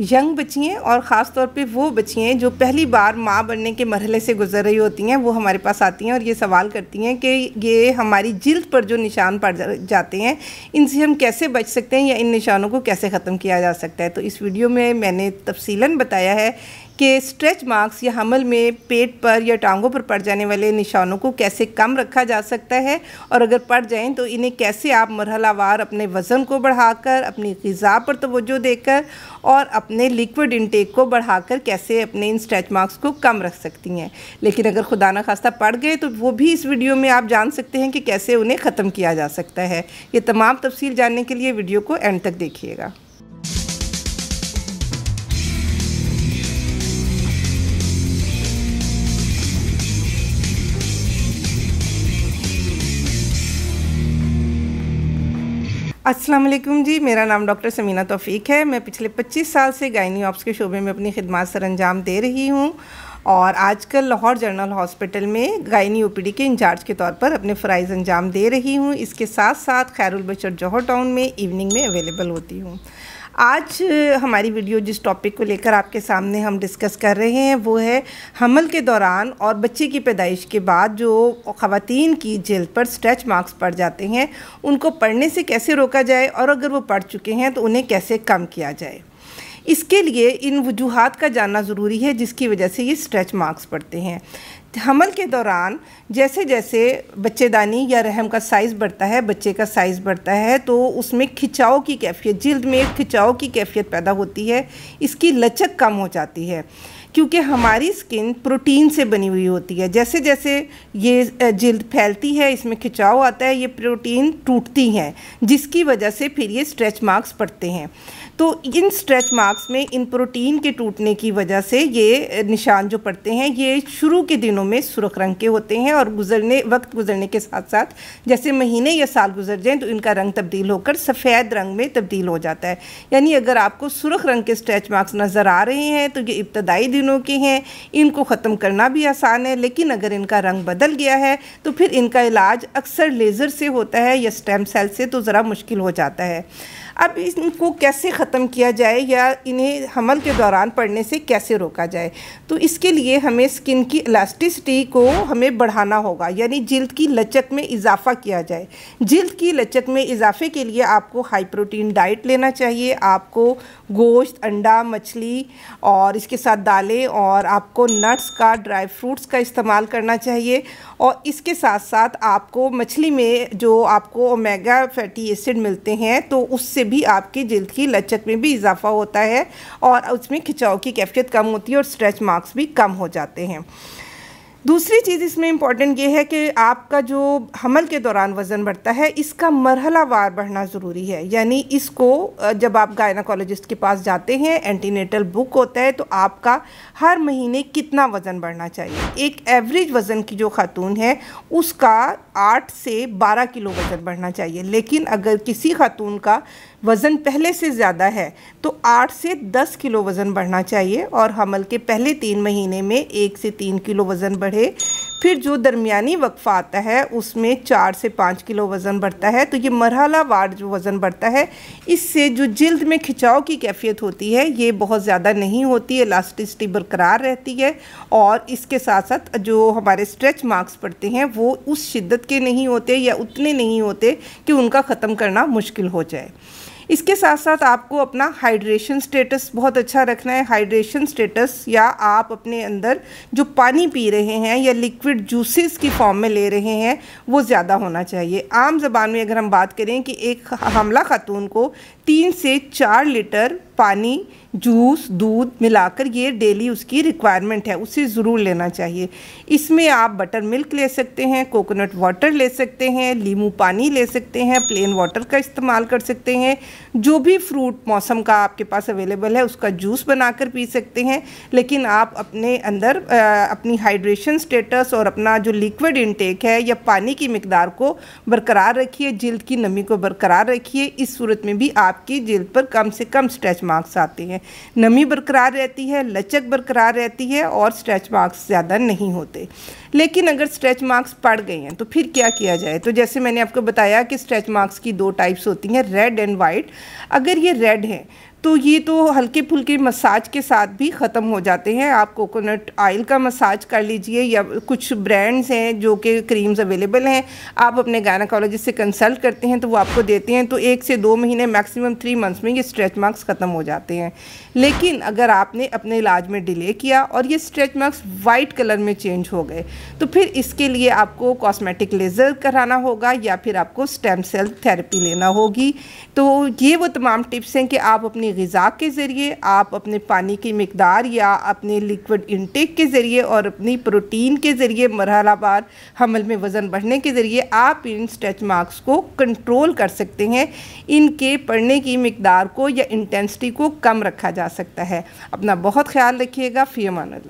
young बच्चियाँ और ख़ास तौर पे वो बच्चियाँ जो पहली बार माँ बनने के मरहले से गुजर रही होती हैं वो हमारे पास आती हैं और ये सवाल करती हैं कि ये हमारी जिल्द पर जो निशान पड़ जाते हैं इनसे हम कैसे बच सकते हैं या इन निशानों को कैसे ख़त्म किया जा सकता है तो इस वीडियो में मैंने तफसीला बताया है कि स्ट्रेच मार्क्स या हमल में पेट पर या टांगों पर पड़ जाने वाले निशानों को कैसे कम रखा जा सकता है और अगर पड़ जाएं तो इन्हें कैसे आप मरहलावार अपने वज़न को बढ़ाकर अपनी ग़ज़ा पर तोज्जो देकर और अपने लिक्विड इनटेक को बढ़ाकर कैसे अपने इन स्ट्रेच मार्क्स को कम रख सकती हैं लेकिन अगर खुदा न खास्ता पड़ गए तो वो भी इस वीडियो में आप जान सकते हैं कि कैसे उन्हें ख़त्म किया जा सकता है ये तमाम तफसील जानने के लिए वीडियो को एंड तक देखिएगा अस्सलाम वालेकुम जी मेरा नाम डॉक्टर समीना तौफीक है मैं पिछले 25 साल से गायनी ऑप्स के शोबे में अपनी खिदमत सर अंजाम दे रही हूँ और आजकल लाहौर जनरल हॉस्पिटल में गायनी ओपीडी के इंचार्ज के तौर पर अपने फ़राइज़ अंजाम दे रही हूँ इसके साथ साथ खैरुल बशर जौहर टाउन में इवनिंग में अवेलेबल होती हूँ आज हमारी वीडियो जिस टॉपिक को लेकर आपके सामने हम डिस्कस कर रहे हैं वो है हमल के दौरान और बच्चे की पैदाइश के बाद जो ख़वान की जेल पर स्ट्रेच मार्क्स पड़ जाते हैं उनको पढ़ने से कैसे रोका जाए और अगर वो पढ़ चुके हैं तो उन्हें कैसे कम किया जाए इसके लिए इन वजूहत का जानना ज़रूरी है जिसकी वजह से ये स्ट्रेच मार्क्स पड़ते हैं हमल के दौरान जैसे जैसे बच्चेदानी या रहम का साइज़ बढ़ता है बच्चे का साइज़ बढ़ता है तो उसमें खिंचाव की कैफियत जल्द में खिंचाव की कैफियत पैदा होती है इसकी लचक कम हो जाती है क्योंकि हमारी स्किन प्रोटीन से बनी हुई होती है जैसे जैसे ये जल्द फैलती है इसमें खिंचाव आता है ये प्रोटीन टूटती हैं जिसकी वजह से फिर ये स्ट्रेच मार्क्स पड़ते हैं तो इन स्ट्रेच मार्क्स में इन प्रोटीन के टूटने की वजह से ये निशान जो पड़ते हैं ये शुरू के दिनों में सुरख रंग के होते हैं और गुजरने वक्त गुजरने के साथ साथ जैसे महीने या साल गुजर जाएं तो इनका रंग तब्दील होकर सफ़ेद रंग में तब्दील हो जाता है यानी अगर आपको सुरख रंग के स्ट्रेच मार्क्स नज़र आ रहे हैं तो ये इब्तदाई दिनों के हैं इनको ख़त्म करना भी आसान है लेकिन अगर इनका रंग बदल गया है तो फिर इनका इलाज अक्सर लेज़र से होता है या स्टेम सेल से तो ज़रा मुश्किल हो जाता है अब इनको कैसे ख़त्म किया जाए या इन्हें हमल के दौरान पड़ने से कैसे रोका जाए तो इसके लिए हमें स्किन की इलास्टिसिटी को हमें बढ़ाना होगा यानी जल्द की लचक में इजाफ़ा किया जाए जल्द की लचक में इजाफे के लिए आपको हाई प्रोटीन डाइट लेना चाहिए आपको गोश्त अंडा मछली और इसके साथ दालें और आपको नट्स का ड्राई फ्रूट्स का इस्तेमाल करना चाहिए और इसके साथ साथ आपको मछली में जो आपको ओमेगा फैटी एसिड मिलते हैं तो उससे भी आपकी जल्द की लचक में भी इजाफा होता है और उसमें खिंचाव की कैफियत कम होती है और स्ट्रेच मार्क्स भी कम हो जाते हैं दूसरी चीज़ इसमें इम्पॉर्टेंट ये है कि आपका जो हमल के दौरान वज़न बढ़ता है इसका मरहलावार बढ़ना ज़रूरी है यानी इसको जब आप गायनाकोलॉजिस्ट के पास जाते हैं एंटीनेटल बुक होता है तो आपका हर महीने कितना वज़न बढ़ना चाहिए एक एवरेज वज़न की जो खातून है उसका आठ से बारह किलो वज़न बढ़ना चाहिए लेकिन अगर किसी खातून का वज़न पहले से ज़्यादा है तो आठ से दस किलो वज़न बढ़ना चाहिए और हमल के पहले तीन महीने में एक से तीन किलो वज़न बढ़े फिर जो दरमियानी वक्फ़ा आता है उसमें चार से पाँच किलो वज़न बढ़ता है तो ये मरहला वार जो वज़न बढ़ता है इससे जो जल्द में खिंचाव की कैफियत होती है ये बहुत ज़्यादा नहीं होती इलास्टिसिटी बरकरार रहती है और इसके साथ साथ जो हमारे स्ट्रेच मार्क्स पड़ते हैं वो उस शिद्दत के नहीं होते या उतने नहीं होते कि उनका ख़त्म करना मुश्किल हो जाए इसके साथ साथ आपको अपना हाइड्रेशन स्टेटस बहुत अच्छा रखना है हाइड्रेशन स्टेटस या आप अपने अंदर जो पानी पी रहे हैं या लिक्विड जूसेस की फॉर्म में ले रहे हैं वो ज़्यादा होना चाहिए आम जबान में अगर हम बात करें कि एक हमला खातून को तीन से चार लीटर पानी जूस दूध मिलाकर ये डेली उसकी रिक्वायरमेंट है उसे ज़रूर लेना चाहिए इसमें आप बटर मिल्क ले सकते हैं कोकोनट वाटर ले सकते हैं लीमू पानी ले सकते हैं प्लेन वाटर का इस्तेमाल कर सकते हैं जो भी फ्रूट मौसम का आपके पास अवेलेबल है उसका जूस बनाकर पी सकते हैं लेकिन आप अपने अंदर आ, अपनी हाइड्रेशन स्टेटस और अपना जो लिक्विड इनटेक है या पानी की मकदार को बरकरार रखिए जल्द की नमी को बरकरार रखिए इस सूरत में भी आपकी जल्द पर कम से कम स्ट्रेच मार्क्स आते हैं नमी बरकरार रहती है लचक बरकरार रहती है और स्ट्रेच मार्क्स ज़्यादा नहीं होते लेकिन अगर स्ट्रेच मार्क्स पड़ गए हैं तो फिर क्या किया जाए तो जैसे मैंने आपको बताया कि स्ट्रेच मार्क्स की दो टाइप्स होती हैं रेड एंड वाइट अगर ये रेड है तो ये तो हल्के फुल्के मसाज के साथ भी ख़त्म हो जाते हैं आप कोकोनट ऑयल का मसाज कर लीजिए या कुछ ब्रांड्स हैं जो कि क्रीम्स अवेलेबल हैं आप अपने गायनाकोलॉजिस्ट से कंसल्ट करते हैं तो वो आपको देते हैं तो एक से दो महीने मैक्सिमम थ्री मंथ्स में ये स्ट्रेच मार्क्स ख़त्म हो जाते हैं लेकिन अगर आपने अपने इलाज में डिले किया और ये स्ट्रेच मार्क्स वाइट कलर में चेंज हो गए तो फिर इसके लिए आपको कॉस्मेटिक लेज़र कराना होगा या फिर आपको स्टेम सेल थेरेपी लेना होगी तो ये वो तमाम टिप्स हैं कि आप अपनी गज़ा के ज़रिए आप अपने पानी की मकदार या अपने लिक्विड इनटेक के ज़रिए और अपनी प्रोटीन के ज़रिए मरहला बार हमल में वज़न बढ़ने के ज़रिए आप इन स्ट्रेच मार्क्स को कंट्रोल कर सकते हैं इनके पढ़ने की मकदार को या इंटेंसिटी को कम रखा जा सकता है अपना बहुत ख्याल रखिएगा फ़ी अमान